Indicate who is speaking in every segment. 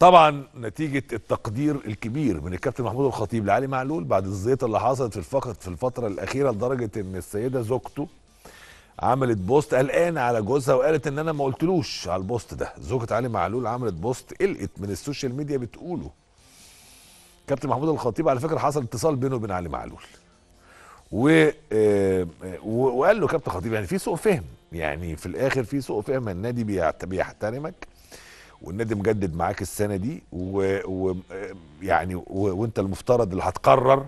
Speaker 1: طبعا نتيجه التقدير الكبير من الكابتن محمود الخطيب لعلي معلول بعد الزيطه اللي حصلت في في الفتره الاخيره لدرجه ان السيده زوجته عملت بوست قلقانه على جوزها وقالت ان انا ما قلتلوش على البوست ده زوجة علي معلول عملت بوست قلقت من السوشيال ميديا بتقوله كابتن محمود الخطيب على فكره حصل اتصال بينه وبين علي معلول و آه، وقال له كابتن خطيب يعني في سوء فهم يعني في الاخر في سوء فهم النادي بيحترمك والنادي مجدد معاك السنه دي ويعني وانت المفترض اللي هتقرر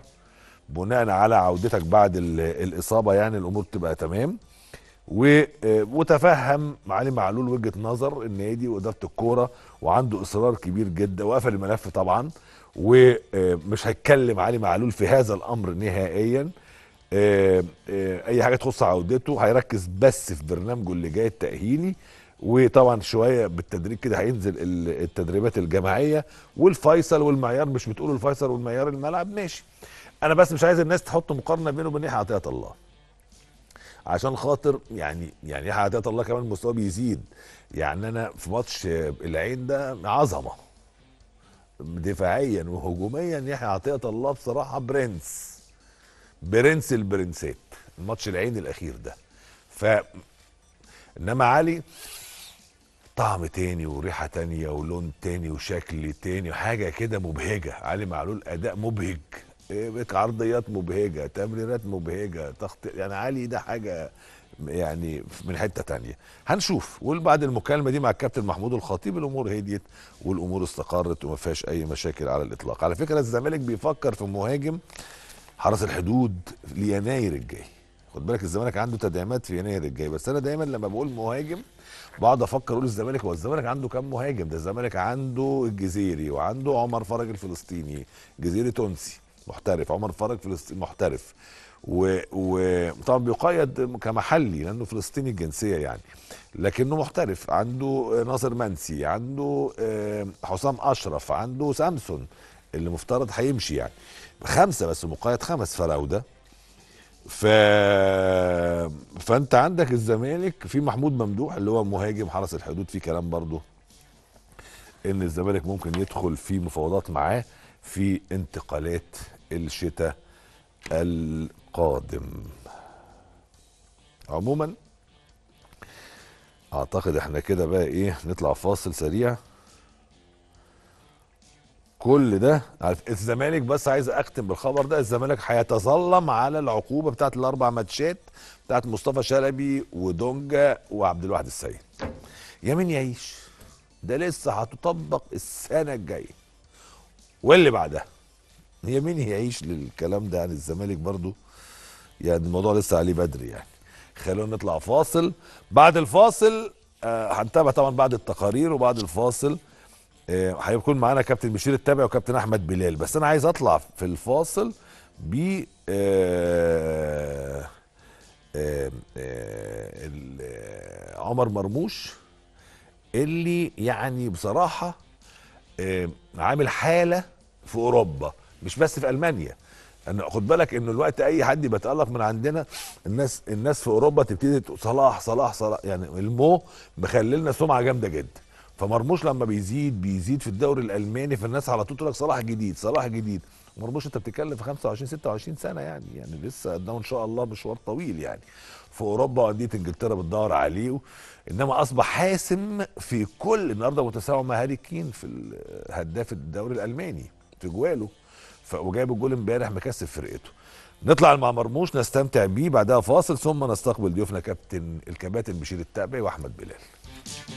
Speaker 1: بناء على عودتك بعد الاصابه يعني الامور تبقى تمام وتفهم علي معلول وجهه نظر النادي واداره الكوره وعنده اصرار كبير جدا وقفل الملف طبعا ومش هيتكلم علي معلول في هذا الامر نهائيا آه، آه، اي حاجه تخص عودته هيركز بس في برنامجه اللي جاي التاهيلي وطبعا شويه بالتدريج كده هينزل التدريبات الجماعيه والفيصل والمعيار مش بتقولوا الفيصل والمعيار الملعب ماشي انا بس مش عايز الناس تحط مقارنه بينه وبين يحيى عطيه الله عشان خاطر يعني يعني يحيى عطيه الله كمان مستواه بيزيد يعني انا في ماتش العين ده عظمه دفاعيا وهجوميا يحيى عطيه الله بصراحه برنس برنس البرنسات الماتش العين الاخير ده ف انما علي طعم تاني وريحه تانيه ولون تاني وشكل تاني وحاجه كده مبهجه علي معلول اداء مبهج عرضيات مبهجه تمريرات مبهجه تخط يعني علي ده حاجه يعني من حته تانية هنشوف وبعد المكالمه دي مع الكابتن محمود الخطيب الامور هديت والامور استقرت وما فيهاش اي مشاكل على الاطلاق على فكره الزمالك بيفكر في مهاجم حرس الحدود ليناير الجاي خد بالك الزمالك عنده تدعيمات في يناير الجاي بس انا دايما لما بقول مهاجم بقعد افكر اقول الزمالك هو الزمالك عنده كام مهاجم ده الزمالك عنده الجزيري وعنده عمر فرج الفلسطيني جزيري تونسي محترف عمر فرج فلسطيني محترف وطبعا و... بيقيد كمحلي لانه فلسطيني الجنسيه يعني لكنه محترف عنده ناصر منسي عنده آه، حسام اشرف عنده سامسون اللي مفترض هيمشي يعني خمسه بس مقيد خمس فراوده ف... فانت عندك الزمالك في محمود ممدوح اللي هو مهاجم حرس الحدود في كلام برضه ان الزمالك ممكن يدخل في مفاوضات معاه في انتقالات الشتاء القادم عموما اعتقد احنا كده بقى ايه نطلع فاصل سريع كل ده عارف الزمالك بس عايز اختم بالخبر ده الزمالك هيتظلم على العقوبه بتاعت الاربع ماتشات بتاعت مصطفى شلبي ودونجا وعبد الواحد السيد يمين يعيش ده لسه هتطبق السنه الجايه واللي بعدها يمين يعيش للكلام ده عن الزمالك برضو يعني الموضوع لسه عليه بدري يعني خلونا نطلع فاصل بعد الفاصل آه هنتابع طبعا بعد التقارير وبعد الفاصل آه، هيكون معانا كابتن بشير التابع وكابتن احمد بلال بس انا عايز اطلع في الفاصل ب آه، آه، عمر مرموش اللي يعني بصراحه عامل حاله في اوروبا مش بس في المانيا أنا خد بالك انه الوقت اي حد بيتالق من عندنا الناس الناس في اوروبا تبتدي صلاح صلاح صلاح يعني المو مخللنا سمعه جامده جدا فمرموش لما بيزيد بيزيد في الدوري الالماني فالناس على طول تقول لك صلاح جديد صلاح جديد مرموش انت بتتكلم في 25 26 سنه يعني يعني لسه قدامه ان شاء الله مشوار طويل يعني في اوروبا وانديه انجلترا بتدور عليه انما اصبح حاسم في كل النهارده متساوي مع هاري كين في هداف الدوري الالماني في جواله وجايب الجول امبارح مكسب فرقته نطلع مع مرموش نستمتع بيه بعدها فاصل ثم نستقبل ضيوفنا كابتن الكباتن بشير التابعي واحمد بلال